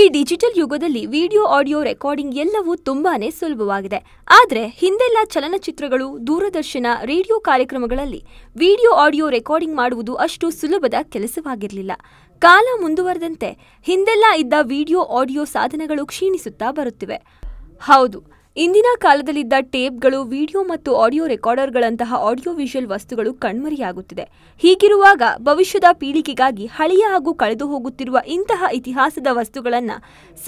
ಈ ಡಿಜಿಟಲ್ ಯುಗದಲ್ಲಿ video audio recording ಎಲ್ಲವೂ ತುಂಬಾನೇ ಸುಲಭವಾಗಿದೆ ಆದರೆ ಹಿಂದೆಲ್ಲ ಚಲನಚಿತ್ರಗಳು ದೂರದರ್ಶನ ರೇಡಿಯೋ ಕಾರ್ಯಕ್ರಮಗಳಲ್ಲಿ ವಿಡಿಯೋ ಆಡಿಯೋ ರೆಕಾರ್ಡಿಂಗ್ ಮಾಡುವುದು ಅಷ್ಟು ಸುಲಭದ ಕೆಲಸವಾಗಿರಲಿಲ್ಲ ಕಾಲ ಮುಂದುವರೆದಂತೆ ಹಿಂದೆಲ್ಲ ಇದ್ದ ವಿಡಿಯೋ ಆಡಿಯೋ ಸಾಧನಗಳು ಕ್ಷೀಣಿಸುತ್ತಾ ಬರುತ್ತಿವೆ ಹೌದು ಇಂದಿನ ಕಾಲದಲ್ಲಿದ್ದ ಟೇಪ್ಗಳು ವಿಡಿಯೋ ಮತ್ತು ಆಡಿಯೋ ರೆಕಾರ್ಡರ್ಗಳಂತಹ ಆಡಿಯೋ ವಿಷುವಲ್ ವಸ್ತುಗಳು ಕಣ್ಮರೆಯಾಗುತ್ತಿದೆ ಹೀಗಿರುವಾಗ ಭವಿಷ್ಯದ ಪೀಳಿಗೆಗಾಗಿ ಹಳೆಯ ಹಾಗೂ ಕಳೆದು ಹೋಗುತ್ತಿರುವ ಇಂತಹ ಇತಿಹಾಸದ ವಸ್ತುಗಳನ್ನು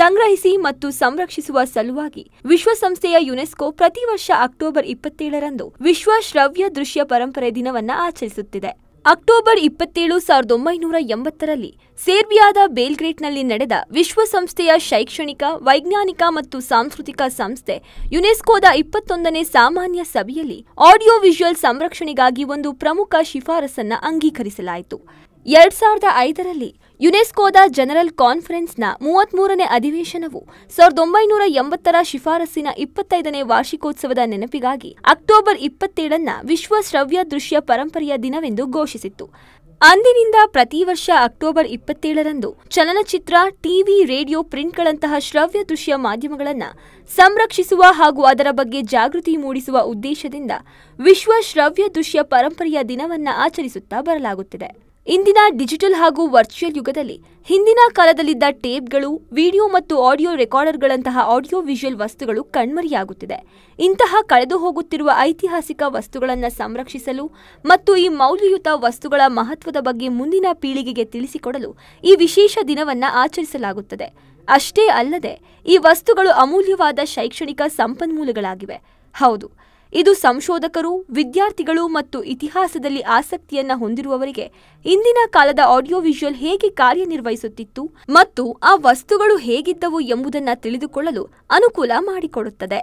ಸಂಗ್ರಹಿಸಿ ಮತ್ತು ಸಂರಕ್ಷಿಸುವ ಸಲುವಾಗಿ ವಿಶ್ವಸಂಸ್ಥೆಯ ಯುನೆಸ್ಕೋ ಪ್ರತಿ ವರ್ಷ ಅಕ್ಟೋಬರ್ ಇಪ್ಪತ್ತೇಳರಂದು ವಿಶ್ವ ಶ್ರವ್ಯ ದೃಶ್ಯ ಪರಂಪರೆ ದಿನವನ್ನು ಆಚರಿಸುತ್ತಿದೆ ಅಕ್ಟೋಬರ್ ಇಪ್ಪತ್ತೇಳು ಸಾವಿರದ ಒಂಬೈನೂರ ಎಂಬತ್ತರಲ್ಲಿ ಸೇರ್ಬಿಯಾದ ಬೇಲ್ಗ್ರೇಟ್ನಲ್ಲಿ ನಡೆದ ವಿಶ್ವಸಂಸ್ಥೆಯ ಶೈಕ್ಷಣಿಕ ವೈಜ್ಞಾನಿಕ ಮತ್ತು ಸಾಂಸ್ಕೃತಿಕ ಸಂಸ್ಥೆ ಯುನೆಸ್ಕೋದ ಇಪ್ಪತ್ತೊಂದನೇ ಸಾಮಾನ್ಯ ಸಭೆಯಲ್ಲಿ ಆಡಿಯೋ ವಿಜುವಲ್ ಸಂರಕ್ಷಣೆಗಾಗಿ ಒಂದು ಪ್ರಮುಖ ಶಿಫಾರಸನ್ನ ಅಂಗೀಕರಿಸಲಾಯಿತು ಎರಡ್ ಸಾವಿರದ ಐದರಲ್ಲಿ ಯುನೆಸ್ಕೋದ ಜನರಲ್ ಕಾನ್ಫರೆನ್ಸ್ನ ಮೂವತ್ಮೂರನೇ ಅಧಿವೇಶನವು ಸಾವಿರದ ಒಂಬೈನೂರ ಎಂಬತ್ತರ ಶಿಫಾರಸಿನ ಇಪ್ಪತ್ತೈದನೇ ವಾರ್ಷಿಕೋತ್ಸವದ ನೆನಪಿಗಾಗಿ ಅಕ್ಟೋಬರ್ ಇಪ್ಪತ್ತೇಳನ್ನ ವಿಶ್ವ ಶ್ರವ್ಯ ದೃಶ್ಯ ಪರಂಪರೆಯ ದಿನವೆಂದು ಘೋಷಿಸಿತ್ತು ಅಂದಿನಿಂದ ಪ್ರತಿ ವರ್ಷ ಅಕ್ಟೋಬರ್ ಇಪ್ಪತ್ತೇಳರಂದು ಚಲನಚಿತ್ರ ಟಿವಿ ರೇಡಿಯೋ ಪ್ರಿಂಟ್ಗಳಂತಹ ಶ್ರವ್ಯ ದೃಶ್ಯ ಮಾಧ್ಯಮಗಳನ್ನು ಸಂರಕ್ಷಿಸುವ ಹಾಗೂ ಅದರ ಬಗ್ಗೆ ಜಾಗೃತಿ ಮೂಡಿಸುವ ಉದ್ದೇಶದಿಂದ ವಿಶ್ವ ಶ್ರವ್ಯ ದೃಶ್ಯ ಪರಂಪರೆಯ ದಿನವನ್ನು ಆಚರಿಸುತ್ತಾ ಬರಲಾಗುತ್ತಿದೆ ಇಂದಿನ ಡಿಜಿಟಲ್ ಹಾಗೂ ವರ್ಚುವಲ್ ಯುಗದಲ್ಲಿ ಹಿಂದಿನ ಕಾಲದಲ್ಲಿದ್ದ ಟೇಪ್ಗಳು ವಿಡಿಯೋ ಮತ್ತು ಆಡಿಯೋ ರೆಕಾರ್ಡರ್ಗಳಂತಹ ಆಡಿಯೋ ವಿಷುವಲ್ ವಸ್ತುಗಳು ಕಣ್ಮರೆಯಾಗುತ್ತಿದೆ ಇಂತಹ ಕಳೆದು ಹೋಗುತ್ತಿರುವ ಐತಿಹಾಸಿಕ ವಸ್ತುಗಳನ್ನು ಸಂರಕ್ಷಿಸಲು ಮತ್ತು ಈ ಮೌಲ್ಯಯುತ ವಸ್ತುಗಳ ಮಹತ್ವದ ಬಗ್ಗೆ ಮುಂದಿನ ಪೀಳಿಗೆಗೆ ತಿಳಿಸಿಕೊಡಲು ಈ ವಿಶೇಷ ದಿನವನ್ನು ಆಚರಿಸಲಾಗುತ್ತದೆ ಅಷ್ಟೇ ಅಲ್ಲದೆ ಈ ವಸ್ತುಗಳು ಅಮೂಲ್ಯವಾದ ಶೈಕ್ಷಣಿಕ ಸಂಪನ್ಮೂಲಗಳಾಗಿವೆ ಹೌದು ಇದು ಸಂಶೋಧಕರು ವಿದ್ಯಾರ್ಥಿಗಳು ಮತ್ತು ಇತಿಹಾಸದಲ್ಲಿ ಆಸಕ್ತಿಯನ್ನು ಹೊಂದಿರುವವರಿಗೆ ಇಂದಿನ ಕಾಲದ ಆಡಿಯೋ ವಿಷುವಲ್ ಹೇಗೆ ಕಾರ್ಯನಿರ್ವಹಿಸುತ್ತಿತ್ತು ಮತ್ತು ಆ ವಸ್ತುಗಳು ಹೇಗಿದ್ದವು ಎಂಬುದನ್ನು ತಿಳಿದುಕೊಳ್ಳಲು ಅನುಕೂಲ ಮಾಡಿಕೊಡುತ್ತದೆ